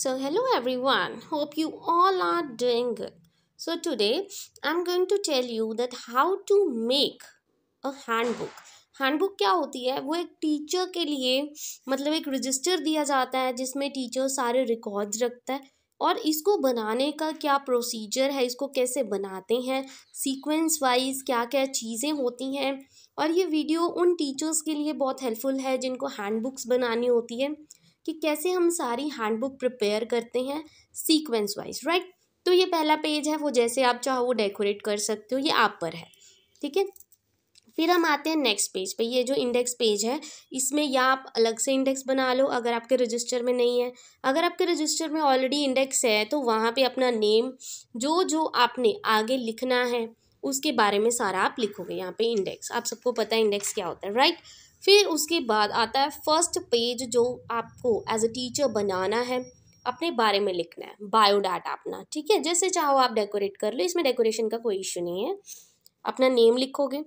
So, hello everyone. Hope you all are doing good. So, today I'm going to tell you that how to make a handbook. Handbook क्या होती है वो एक teacher के लिए मतलब एक register दिया जाता है जिसमें teacher सारे records रखता है और इसको बनाने का क्या प्रोसीजर है इसको कैसे बनाते हैं सीक्वेंस वाइज क्या क्या चीज़ें होती हैं और ये वीडियो उन टीचर्स के लिए बहुत हेल्पफुल है जिनको हैंडबुक्स बनानी होती है कि कैसे हम सारी हैंडबुक प्रिपेयर करते हैं सीक्वेंस वाइज राइट तो ये पहला पेज है वो जैसे आप चाहो वो डेकोरेट कर सकते हो ये आप पर है ठीक है फिर हम आते हैं नेक्स्ट पेज पे ये जो इंडेक्स पेज है इसमें या आप अलग से इंडेक्स बना लो अगर आपके रजिस्टर में नहीं है अगर आपके रजिस्टर में ऑलरेडी इंडेक्स है तो वहाँ पे अपना नेम जो जो आपने आगे लिखना है उसके बारे में सारा आप लिखोगे यहाँ पे इंडेक्स आप सबको पता है इंडेक्स क्या होता है राइट right? फिर उसके बाद आता है फर्स्ट पेज जो आपको एज ए टीचर बनाना है अपने बारे में लिखना है बायोडाटा अपना ठीक है जैसे चाहो आप डेकोरेट कर लो इसमें डेकोरेशन का कोई इश्यू नहीं है अपना नेम लिखोगे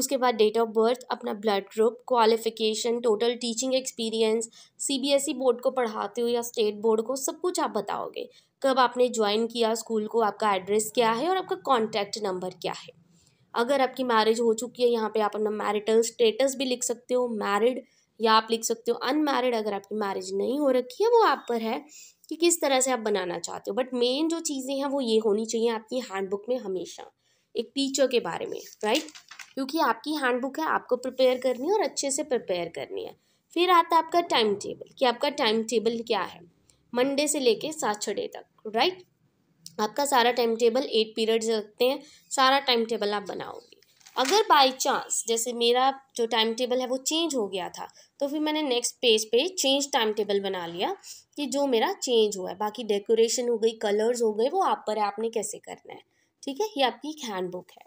उसके बाद डेट ऑफ बर्थ अपना blood group qualification total teaching experience CBSE board को पढ़ाते हो या स्टेट बोर्ड को सब कुछ आप बताओगे कब आपने ज्वाइन किया स्कूल को आपका एड्रेस क्या है और आपका कॉन्टैक्ट नंबर क्या है अगर आपकी मैरिज हो चुकी है यहाँ पे आप अपना मैरिटल स्टेटस भी लिख सकते हो मैरिड या आप लिख सकते हो अनमैरिड अगर आपकी मैरिज नहीं हो रखी है वो आप पर है कि किस तरह से आप बनाना चाहते हो बट मेन जो चीज़ें हैं वो ये होनी चाहिए आपकी हैंडबुक में हमेशा एक टीचर के बारे में राइट क्योंकि आपकी हैंडबुक है आपको प्रिपेयर करनी है और अच्छे से प्रिपेयर करनी है फिर आता है आपका टाइम टेबल कि आपका टाइम टेबल क्या है मंडे से लेके सैटरडे तक राइट आपका सारा टाइम टेबल एट पीरियड्स रखते हैं सारा टाइम टेबल आप बनाओगे अगर बाय चांस जैसे मेरा जो टाइम टेबल है वो चेंज हो गया था तो फिर मैंने नेक्स्ट पेज पे चेंज टाइम टेबल बना लिया कि जो मेरा चेंज हुआ है बाकी डेकोरेशन हो गई कलर्स हो गए वो आप पर है आपने कैसे करना है ठीक है ये आपकी एक हैंड बुक है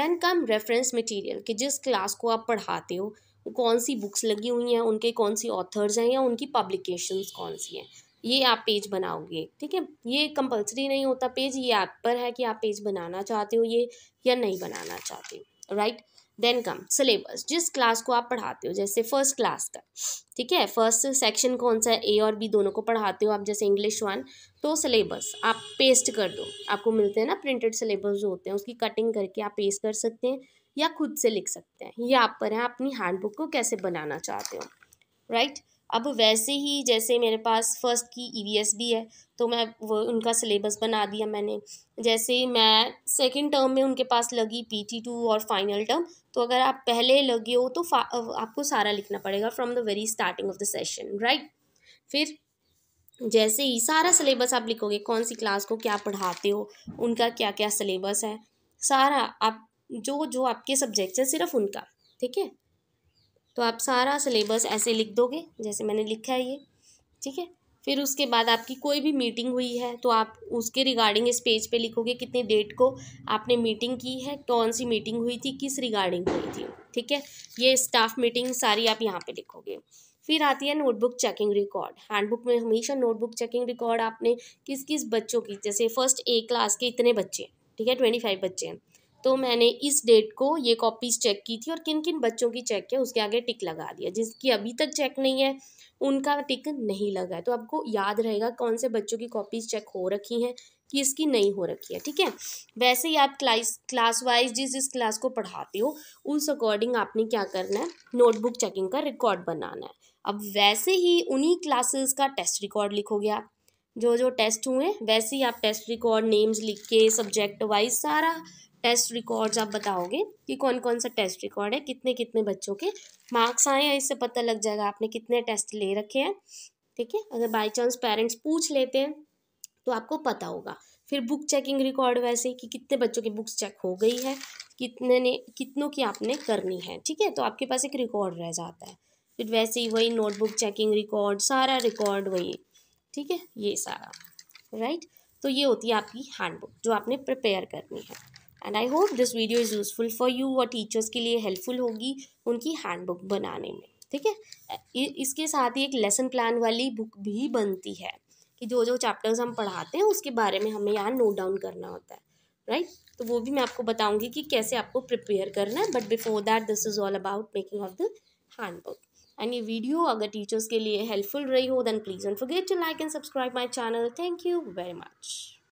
देन कम रेफरेंस मटीरियल कि जिस क्लास को आप पढ़ाते हो कौन सी बुक्स लगी हुई हैं उनके कौन सी ऑथर्स हैं या उनकी पब्लिकेशंस कौन सी हैं ये आप पेज बनाओगे ठीक है ये कंपलसरी नहीं होता पेज ये आप पर है कि आप पेज बनाना चाहते हो ये या नहीं बनाना चाहते हो राइट देन कम सिलेबस जिस क्लास को आप पढ़ाते हो जैसे फर्स्ट क्लास का ठीक है फर्स्ट सेक्शन कौन सा है ए और बी दोनों को पढ़ाते हो आप जैसे इंग्लिश वन तो सिलेबस आप पेस्ट कर दो आपको मिलते हैं ना प्रिंटेड सिलेबस जो होते हैं उसकी कटिंग करके आप पेस्ट कर सकते हैं या खुद से लिख सकते हैं ये आप पर है अपनी हैंडबुक को कैसे बनाना चाहते हो राइट right? अब वैसे ही जैसे मेरे पास फर्स्ट की ई e भी है तो मैं वो उनका सिलेबस बना दिया मैंने जैसे मैं सेकेंड टर्म में उनके पास लगी पी टी टू और फाइनल टर्म तो अगर आप पहले लगे हो तो आपको सारा लिखना पड़ेगा from the very starting of the session right फिर जैसे ही सारा सिलेबस आप लिखोगे कौन सी क्लास को क्या पढ़ाते हो उनका क्या क्या सिलेबस है सारा आप जो जो आपके सब्जेक्ट्स हैं सिर्फ उनका ठीक है तो आप सारा सिलेबस ऐसे लिख दोगे जैसे मैंने लिखा है ये ठीक है फिर उसके बाद आपकी कोई भी मीटिंग हुई है तो आप उसके रिगार्डिंग इस पेज पे लिखोगे कितने डेट को आपने मीटिंग की है कौन सी मीटिंग हुई थी किस रिगार्डिंग हुई थी ठीक है ये स्टाफ मीटिंग सारी आप यहाँ पे लिखोगे फिर आती है नोटबुक चेकिंग रिकॉर्ड हैंडबुक में हमेशा नोटबुक चेकिंग रिकॉर्ड आपने किस किस बच्चों की जैसे फर्स्ट ए क्लास के इतने बच्चे ठीक है ट्वेंटी फाइव बच्चे हैं तो मैंने इस डेट को ये कॉपीज़ चेक की थी और किन किन बच्चों की चेक किया उसके आगे टिक लगा दिया जिसकी अभी तक चेक नहीं है उनका टिक नहीं लगा है तो आपको याद रहेगा कौन से बच्चों की कॉपीज़ चेक हो रखी हैं कि इसकी नहीं हो रखी है ठीक है वैसे ही आप क्लास क्लास वाइज जिस जिस क्लास को पढ़ाते हो उस अकॉर्डिंग आपने क्या करना है नोटबुक चेकिंग का रिकॉर्ड बनाना है अब वैसे ही उन्हीं क्लासेस का टेस्ट रिकॉर्ड लिखोगे आप जो जो टेस्ट हुए वैसे ही आप टेस्ट रिकॉर्ड नेम्स लिख के सब्जेक्ट वाइज सारा टेस्ट रिकॉर्ड्स आप बताओगे कि कौन कौन सा टेस्ट रिकॉर्ड है कितने कितने बच्चों के मार्क्स आए हैं इससे पता लग जाएगा आपने कितने टेस्ट ले रखे हैं ठीक है अगर बाई चांस पेरेंट्स पूछ लेते हैं तो आपको पता होगा फिर बुक चेकिंग रिकॉर्ड वैसे कि कितने बच्चों की बुक्स चेक हो गई है कितने ने कितनों की आपने करनी है ठीक है तो आपके पास एक रिकॉर्ड रह जाता है फिर वैसे ही वही नोटबुक चेकिंग रिकॉर्ड सारा रिकॉर्ड वही ठीक है ये सारा राइट तो ये होती है आपकी हैंडबुक जो आपने प्रिपेयर करनी है and I hope this video is useful for you और टीचर्स के लिए हेल्पफुल होगी उनकी हैंडबुक बनाने में ठीक है इसके साथ ही एक लेसन प्लान वाली बुक भी बनती है कि जो जो चैप्टर्स हम पढ़ाते हैं उसके बारे में हमें यहाँ नोट डाउन करना होता है राइट right? तो वो भी मैं आपको बताऊंगी कि कैसे आपको प्रिपेयर करना है but before that this is all about making of the handbook and ये वीडियो अगर टीचर्स के लिए हेल्पफुल रही हो then please don't forget to like and subscribe my channel thank you very much